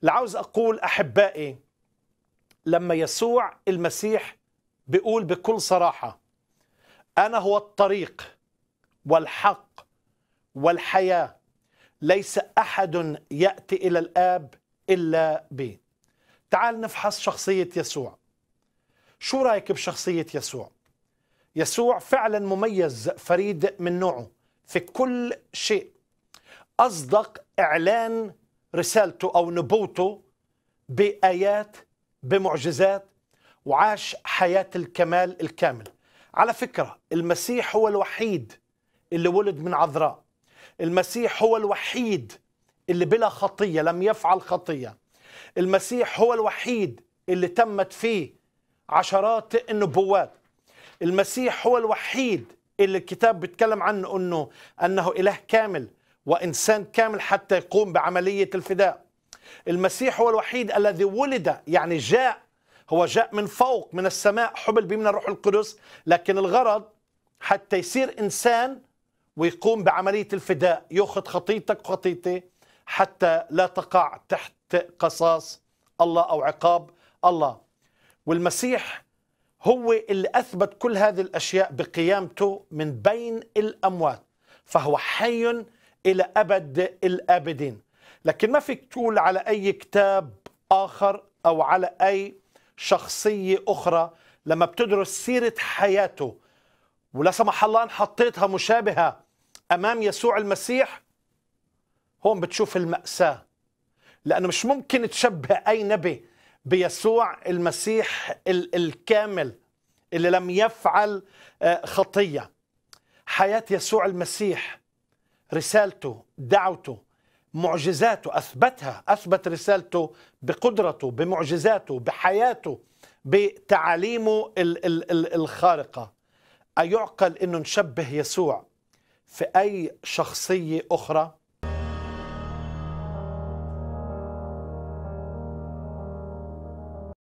اللي عاوز أقول أحبائي لما يسوع المسيح بيقول بكل صراحة أنا هو الطريق والحق والحياة ليس أحد يأتي إلى الآب إلا بي تعال نفحص شخصية يسوع شو رأيك بشخصية يسوع؟ يسوع فعلا مميز فريد من نوعه في كل شيء أصدق إعلان رسالته أو نبوته بآيات بمعجزات وعاش حياة الكمال الكامل على فكرة المسيح هو الوحيد اللي ولد من عذراء المسيح هو الوحيد اللي بلا خطية لم يفعل خطية المسيح هو الوحيد اللي تمت فيه عشرات النبوات المسيح هو الوحيد اللي الكتاب بيتكلم عنه أنه, أنه إله كامل وإنسان كامل حتى يقوم بعملية الفداء المسيح هو الوحيد الذي ولد يعني جاء هو جاء من فوق من السماء حبل به من الروح القدس لكن الغرض حتى يصير إنسان ويقوم بعملية الفداء يأخذ خطيتك وخطيتي حتى لا تقع تحت قصاص الله أو عقاب الله والمسيح هو اللي أثبت كل هذه الأشياء بقيامته من بين الأموات فهو حي إلى أبد الآبدين لكن ما فيك تقول على أي كتاب آخر أو على أي شخصية أخرى لما بتدرس سيرة حياته ولا سمح الله ان حطيتها مشابهه امام يسوع المسيح هون بتشوف الماساه لانه مش ممكن تشبه اي نبي بيسوع المسيح ال الكامل اللي لم يفعل آه، خطيه حياه يسوع المسيح رسالته دعوته معجزاته اثبتها اثبت رسالته بقدرته بمعجزاته بحياته بتعاليمه ال ال ال الخارقه ايعقل انه نشبه يسوع في اي شخصيه اخرى